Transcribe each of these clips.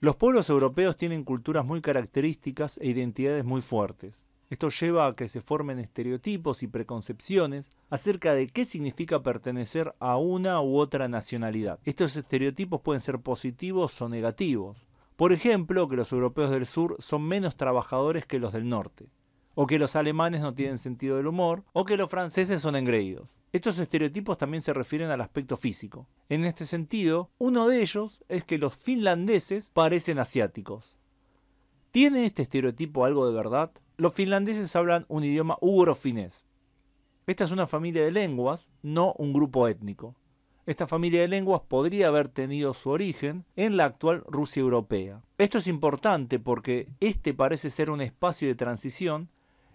Los pueblos europeos tienen culturas muy características e identidades muy fuertes. Esto lleva a que se formen estereotipos y preconcepciones acerca de qué significa pertenecer a una u otra nacionalidad. Estos estereotipos pueden ser positivos o negativos. Por ejemplo, que los europeos del sur son menos trabajadores que los del norte o que los alemanes no tienen sentido del humor, o que los franceses son engreídos. Estos estereotipos también se refieren al aspecto físico. En este sentido, uno de ellos es que los finlandeses parecen asiáticos. ¿Tiene este estereotipo algo de verdad? Los finlandeses hablan un idioma ugro-finés. Esta es una familia de lenguas, no un grupo étnico. Esta familia de lenguas podría haber tenido su origen en la actual Rusia europea. Esto es importante porque este parece ser un espacio de transición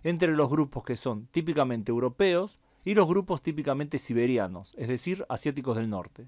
entre los grupos que son típicamente europeos y los grupos típicamente siberianos, es decir, asiáticos del norte.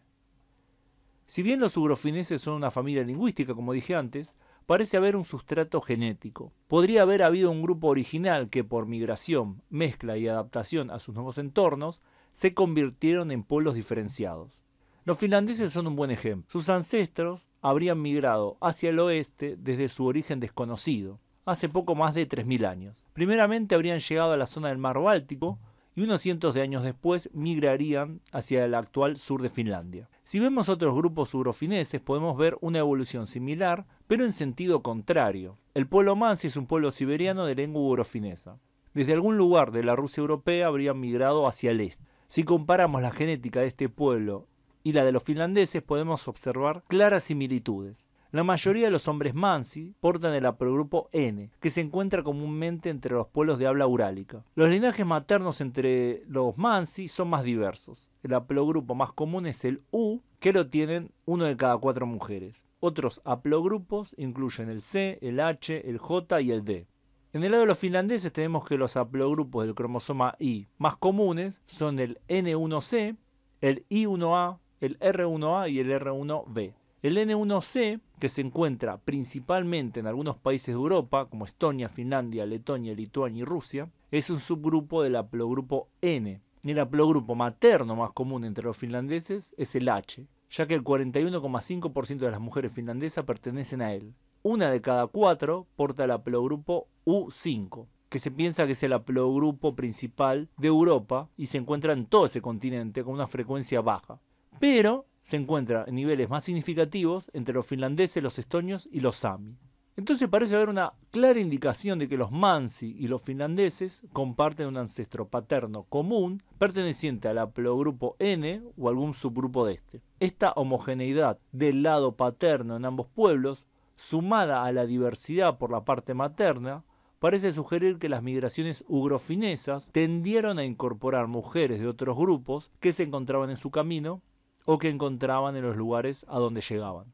Si bien los ugrofineses son una familia lingüística, como dije antes, parece haber un sustrato genético. Podría haber habido un grupo original que por migración, mezcla y adaptación a sus nuevos entornos, se convirtieron en pueblos diferenciados. Los finlandeses son un buen ejemplo. Sus ancestros habrían migrado hacia el oeste desde su origen desconocido, hace poco más de 3.000 años. Primeramente habrían llegado a la zona del mar Báltico y unos cientos de años después migrarían hacia el actual sur de Finlandia. Si vemos otros grupos eurofineses podemos ver una evolución similar, pero en sentido contrario. El pueblo Mansi es un pueblo siberiano de lengua eurofinesa. Desde algún lugar de la Rusia europea habrían migrado hacia el este. Si comparamos la genética de este pueblo y la de los finlandeses podemos observar claras similitudes. La mayoría de los hombres mansi portan el haplogrupo N, que se encuentra comúnmente entre los pueblos de habla urálica. Los linajes maternos entre los mansi son más diversos. El haplogrupo más común es el U, que lo tienen uno de cada cuatro mujeres. Otros haplogrupos incluyen el C, el H, el J y el D. En el lado de los finlandeses tenemos que los haplogrupos del cromosoma I más comunes son el N1C, el I1A, el R1A y el R1B. El N1C que se encuentra principalmente en algunos países de Europa, como Estonia, Finlandia, Letonia, Lituania y Rusia, es un subgrupo del haplogrupo N. El haplogrupo materno más común entre los finlandeses es el H, ya que el 41,5% de las mujeres finlandesas pertenecen a él. Una de cada cuatro porta el haplogrupo U5, que se piensa que es el haplogrupo principal de Europa y se encuentra en todo ese continente con una frecuencia baja. Pero se encuentra en niveles más significativos entre los finlandeses, los estonios y los sami. Entonces parece haber una clara indicación de que los mansi y los finlandeses comparten un ancestro paterno común perteneciente al haplogrupo N o algún subgrupo de este. Esta homogeneidad del lado paterno en ambos pueblos, sumada a la diversidad por la parte materna, parece sugerir que las migraciones ugrofinesas tendieron a incorporar mujeres de otros grupos que se encontraban en su camino o que encontraban en los lugares a donde llegaban.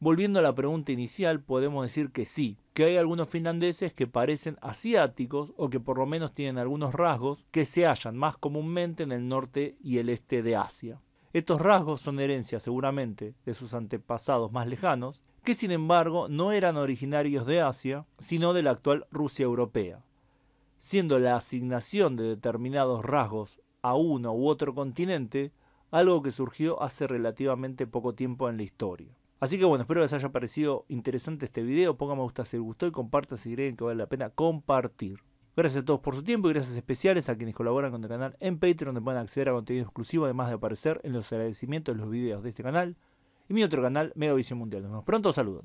Volviendo a la pregunta inicial, podemos decir que sí, que hay algunos finlandeses que parecen asiáticos o que por lo menos tienen algunos rasgos que se hallan más comúnmente en el norte y el este de Asia. Estos rasgos son herencia seguramente de sus antepasados más lejanos, que sin embargo no eran originarios de Asia, sino de la actual Rusia europea, siendo la asignación de determinados rasgos a uno u otro continente algo que surgió hace relativamente poco tiempo en la historia. Así que bueno, espero que les haya parecido interesante este video. me gusta si les gustó y compartan si creen que vale la pena compartir. Gracias a todos por su tiempo y gracias especiales a quienes colaboran con el canal en Patreon, donde pueden acceder a contenido exclusivo, además de aparecer en los agradecimientos de los videos de este canal y mi otro canal, Megavisión Mundial. Nos vemos pronto, saludos.